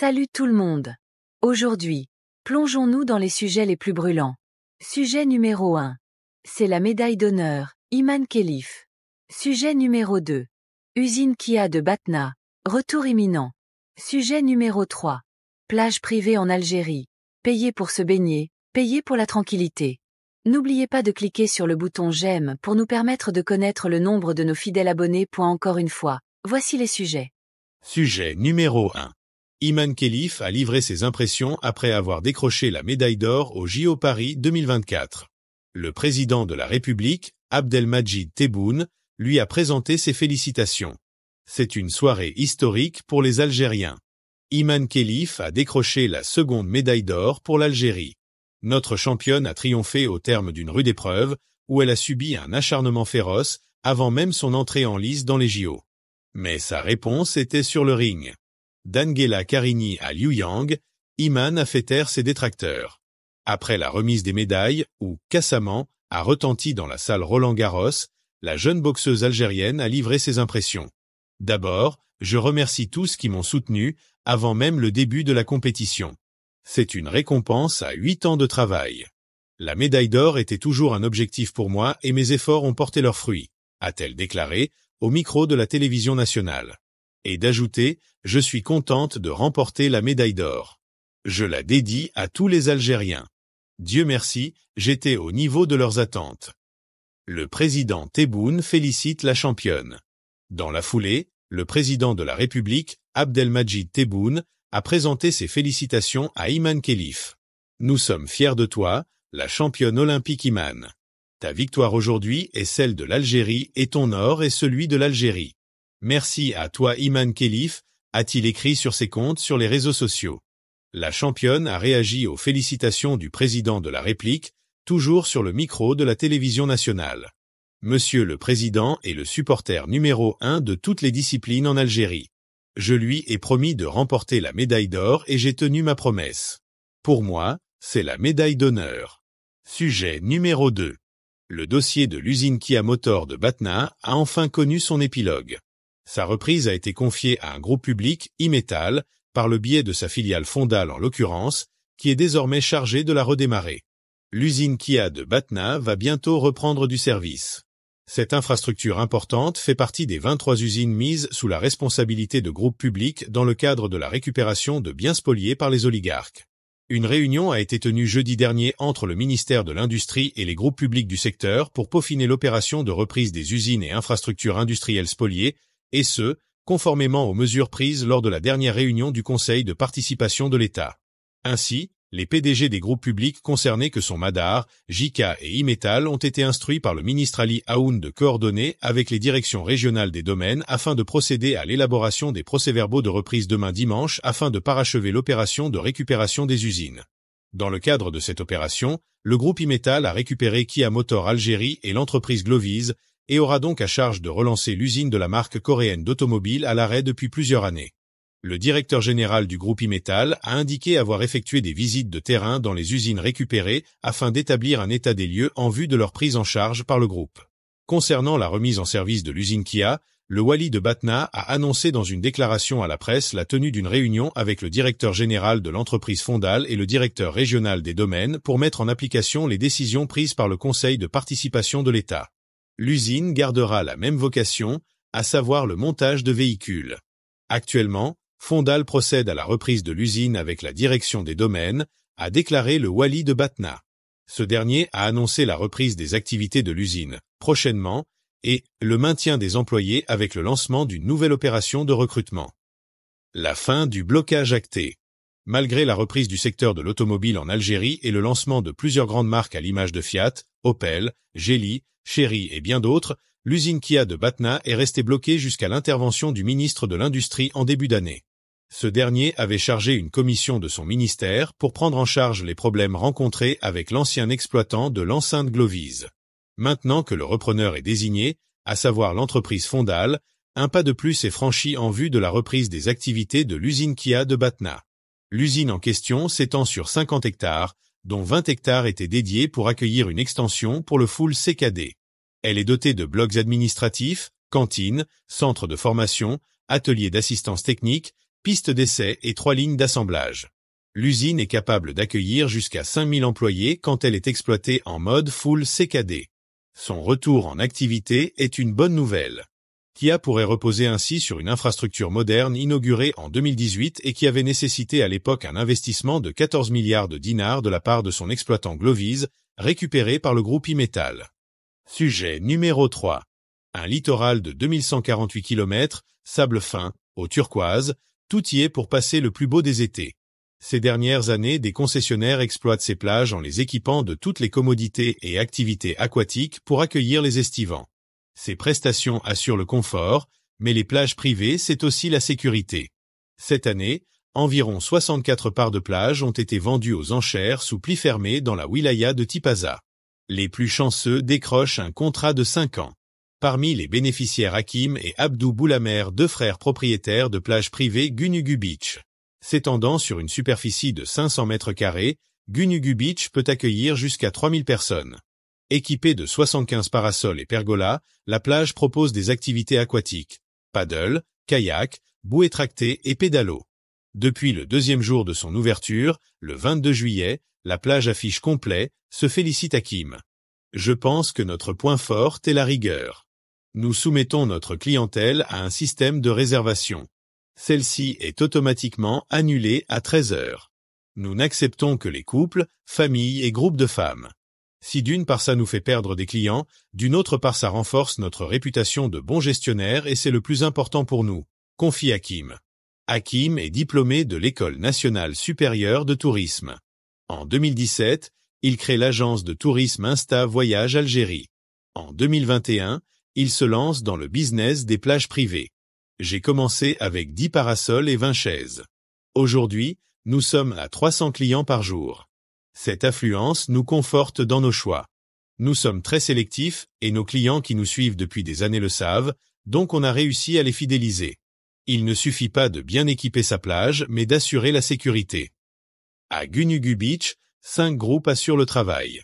Salut tout le monde. Aujourd'hui, plongeons-nous dans les sujets les plus brûlants. Sujet numéro 1. C'est la médaille d'honneur, Iman Khelif. Sujet numéro 2. Usine Kia de Batna. Retour imminent. Sujet numéro 3. Plage privée en Algérie. Payer pour se baigner, payer pour la tranquillité. N'oubliez pas de cliquer sur le bouton j'aime pour nous permettre de connaître le nombre de nos fidèles abonnés. Encore une fois, voici les sujets. Sujet numéro 1. Iman Khelif a livré ses impressions après avoir décroché la médaille d'or au JO Paris 2024. Le président de la République, Abdelmajid Tebboune, lui a présenté ses félicitations. C'est une soirée historique pour les Algériens. Iman Khelif a décroché la seconde médaille d'or pour l'Algérie. Notre championne a triomphé au terme d'une rude épreuve, où elle a subi un acharnement féroce, avant même son entrée en lice dans les JO. Mais sa réponse était sur le ring d'Angela Carini à Liu Yang, Iman a fait taire ses détracteurs. Après la remise des médailles, où Kassaman a retenti dans la salle Roland-Garros, la jeune boxeuse algérienne a livré ses impressions. D'abord, je remercie tous qui m'ont soutenu avant même le début de la compétition. C'est une récompense à huit ans de travail. La médaille d'or était toujours un objectif pour moi et mes efforts ont porté leurs fruits, a-t-elle déclaré au micro de la télévision nationale et d'ajouter « Je suis contente de remporter la médaille d'or. Je la dédie à tous les Algériens. Dieu merci, j'étais au niveau de leurs attentes. » Le président Tebboune félicite la championne. Dans la foulée, le président de la République, Abdelmajid Tebboune, a présenté ses félicitations à Iman Khelif. Nous sommes fiers de toi, la championne olympique Iman. Ta victoire aujourd'hui est celle de l'Algérie et ton or est celui de l'Algérie. Merci à toi Iman Khelif, a-t-il écrit sur ses comptes sur les réseaux sociaux. La championne a réagi aux félicitations du président de la Réplique, toujours sur le micro de la télévision nationale. Monsieur le Président est le supporter numéro un de toutes les disciplines en Algérie. Je lui ai promis de remporter la médaille d'or et j'ai tenu ma promesse. Pour moi, c'est la médaille d'honneur. Sujet numéro 2. Le dossier de l'usine Kia Motor de Batna a enfin connu son épilogue. Sa reprise a été confiée à un groupe public, e par le biais de sa filiale fondale en l'occurrence, qui est désormais chargée de la redémarrer. L'usine Kia de Batna va bientôt reprendre du service. Cette infrastructure importante fait partie des 23 usines mises sous la responsabilité de groupes publics dans le cadre de la récupération de biens spoliés par les oligarques. Une réunion a été tenue jeudi dernier entre le ministère de l'Industrie et les groupes publics du secteur pour peaufiner l'opération de reprise des usines et infrastructures industrielles spoliées et ce, conformément aux mesures prises lors de la dernière réunion du Conseil de participation de l'État. Ainsi, les PDG des groupes publics concernés que sont Madar, Jika et Imetal ont été instruits par le ministre Ali Aoun de coordonner avec les directions régionales des domaines afin de procéder à l'élaboration des procès-verbaux de reprise demain dimanche afin de parachever l'opération de récupération des usines. Dans le cadre de cette opération, le groupe Imetal a récupéré Kia Motor Algérie et l'entreprise Glovise et aura donc à charge de relancer l'usine de la marque coréenne d'automobile à l'arrêt depuis plusieurs années. Le directeur général du groupe Imetal a indiqué avoir effectué des visites de terrain dans les usines récupérées afin d'établir un état des lieux en vue de leur prise en charge par le groupe. Concernant la remise en service de l'usine Kia, le Wali de Batna a annoncé dans une déclaration à la presse la tenue d'une réunion avec le directeur général de l'entreprise fondale et le directeur régional des domaines pour mettre en application les décisions prises par le Conseil de participation de l'État l'usine gardera la même vocation, à savoir le montage de véhicules. Actuellement, Fondal procède à la reprise de l'usine avec la direction des domaines, a déclaré le Wali de Batna. Ce dernier a annoncé la reprise des activités de l'usine prochainement et le maintien des employés avec le lancement d'une nouvelle opération de recrutement. La fin du blocage acté. Malgré la reprise du secteur de l'automobile en Algérie et le lancement de plusieurs grandes marques à l'image de Fiat, Opel, Gély, Chery et bien d'autres, l'usine Kia de Batna est restée bloquée jusqu'à l'intervention du ministre de l'Industrie en début d'année. Ce dernier avait chargé une commission de son ministère pour prendre en charge les problèmes rencontrés avec l'ancien exploitant de l'enceinte Glovise. Maintenant que le repreneur est désigné, à savoir l'entreprise fondale, un pas de plus est franchi en vue de la reprise des activités de l'usine Kia de Batna. L'usine en question s'étend sur 50 hectares, dont 20 hectares étaient dédiés pour accueillir une extension pour le full CKD. Elle est dotée de blocs administratifs, cantines, centres de formation, ateliers d'assistance technique, pistes d'essai et trois lignes d'assemblage. L'usine est capable d'accueillir jusqu'à 5000 employés quand elle est exploitée en mode full CKD. Son retour en activité est une bonne nouvelle. Kia pourrait reposer ainsi sur une infrastructure moderne inaugurée en 2018 et qui avait nécessité à l'époque un investissement de 14 milliards de dinars de la part de son exploitant Glovis, récupéré par le groupe Imetal. Sujet numéro 3. Un littoral de 2148 km, sable fin, eau turquoise, tout y est pour passer le plus beau des étés. Ces dernières années, des concessionnaires exploitent ces plages en les équipant de toutes les commodités et activités aquatiques pour accueillir les estivants. Ces prestations assurent le confort, mais les plages privées, c'est aussi la sécurité. Cette année, environ 64 parts de plages ont été vendues aux enchères sous plis fermés dans la wilaya de Tipaza. Les plus chanceux décrochent un contrat de 5 ans. Parmi les bénéficiaires Hakim et Abdou Boulamer, deux frères propriétaires de plages privées Gunugu Beach. S'étendant sur une superficie de 500 mètres carrés, Gunugu Beach peut accueillir jusqu'à 3000 personnes. Équipée de 75 parasols et pergolas, la plage propose des activités aquatiques, paddle, kayak, bouée tractée et pédalo. Depuis le deuxième jour de son ouverture, le 22 juillet, la plage affiche complet, se félicite à Kim ».« Je pense que notre point fort est la rigueur. Nous soumettons notre clientèle à un système de réservation. Celle-ci est automatiquement annulée à 13 heures. Nous n'acceptons que les couples, familles et groupes de femmes si d'une part ça nous fait perdre des clients, d'une autre part ça renforce notre réputation de bon gestionnaire et c'est le plus important pour nous, confie Hakim. Hakim est diplômé de l'École nationale supérieure de tourisme. En 2017, il crée l'agence de tourisme Insta Voyage Algérie. En 2021, il se lance dans le business des plages privées. J'ai commencé avec 10 parasols et 20 chaises. Aujourd'hui, nous sommes à 300 clients par jour. Cette affluence nous conforte dans nos choix. Nous sommes très sélectifs, et nos clients qui nous suivent depuis des années le savent, donc on a réussi à les fidéliser. Il ne suffit pas de bien équiper sa plage, mais d'assurer la sécurité. À Gunugu Beach, cinq groupes assurent le travail.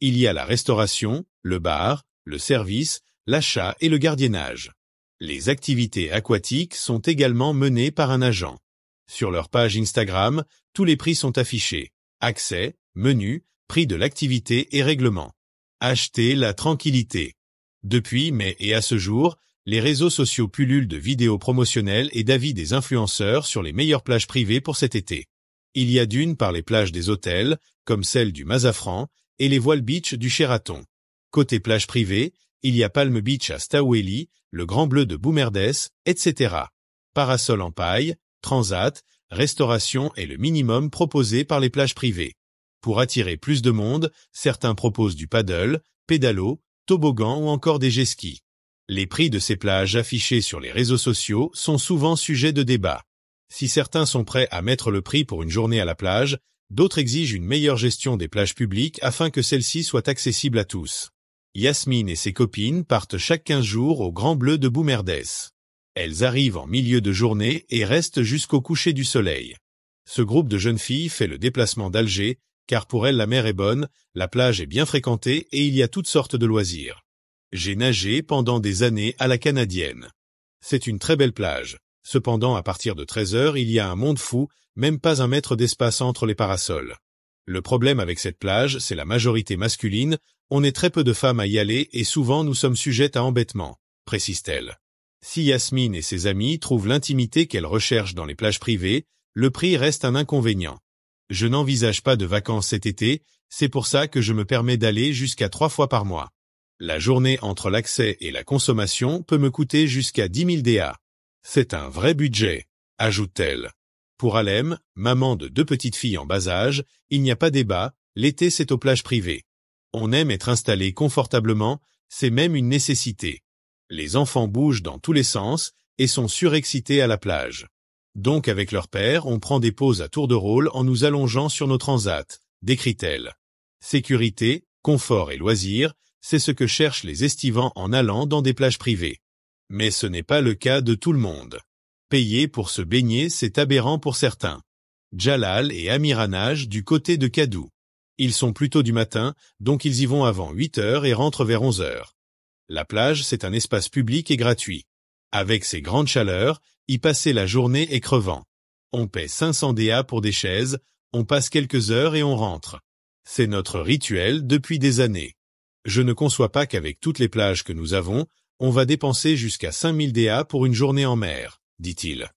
Il y a la restauration, le bar, le service, l'achat et le gardiennage. Les activités aquatiques sont également menées par un agent. Sur leur page Instagram, tous les prix sont affichés. Accès, menu, prix de l'activité et règlement. Acheter la tranquillité. Depuis mai et à ce jour, les réseaux sociaux pullulent de vidéos promotionnelles et d'avis des influenceurs sur les meilleures plages privées pour cet été. Il y a d'une par les plages des hôtels, comme celle du Mazafran, et les voiles beach du Sheraton. Côté plage privée, il y a Palm Beach à Staweli, le Grand Bleu de Boumerdès, etc. Parasol en paille, transat, restauration est le minimum proposé par les plages privées. Pour attirer plus de monde, certains proposent du paddle, pédalo, toboggan ou encore des jet Les prix de ces plages affichés sur les réseaux sociaux sont souvent sujets de débat. Si certains sont prêts à mettre le prix pour une journée à la plage, d'autres exigent une meilleure gestion des plages publiques afin que celles-ci soient accessibles à tous. Yasmine et ses copines partent chaque 15 jours au Grand Bleu de Boumerdès. Elles arrivent en milieu de journée et restent jusqu'au coucher du soleil. Ce groupe de jeunes filles fait le déplacement d'Alger, car pour elle la mer est bonne, la plage est bien fréquentée et il y a toutes sortes de loisirs. J'ai nagé pendant des années à la Canadienne. C'est une très belle plage. Cependant, à partir de 13 heures, il y a un monde fou, même pas un mètre d'espace entre les parasols. Le problème avec cette plage, c'est la majorité masculine, on est très peu de femmes à y aller et souvent nous sommes sujettes à embêtements, précise-t-elle. Si Yasmine et ses amis trouvent l'intimité qu'elles recherchent dans les plages privées, le prix reste un inconvénient je n'envisage pas de vacances cet été, c'est pour ça que je me permets d'aller jusqu'à trois fois par mois. La journée entre l'accès et la consommation peut me coûter jusqu'à 10 000 DA. C'est un vrai budget, ajoute-t-elle. Pour Alem, maman de deux petites filles en bas âge, il n'y a pas débat, l'été c'est aux plages privées. On aime être installé confortablement, c'est même une nécessité. Les enfants bougent dans tous les sens et sont surexcités à la plage. Donc avec leur père, on prend des pauses à tour de rôle en nous allongeant sur nos transats, décrit-elle. Sécurité, confort et loisirs, c'est ce que cherchent les estivants en allant dans des plages privées. Mais ce n'est pas le cas de tout le monde. Payer pour se baigner, c'est aberrant pour certains. Jalal et nagent du côté de Kadou. Ils sont plutôt du matin, donc ils y vont avant 8 heures et rentrent vers 11 heures. La plage, c'est un espace public et gratuit. Avec ces grandes chaleurs, y passer la journée est crevant. On paie 500 DA pour des chaises, on passe quelques heures et on rentre. C'est notre rituel depuis des années. Je ne conçois pas qu'avec toutes les plages que nous avons, on va dépenser jusqu'à 5000 DA pour une journée en mer, dit-il.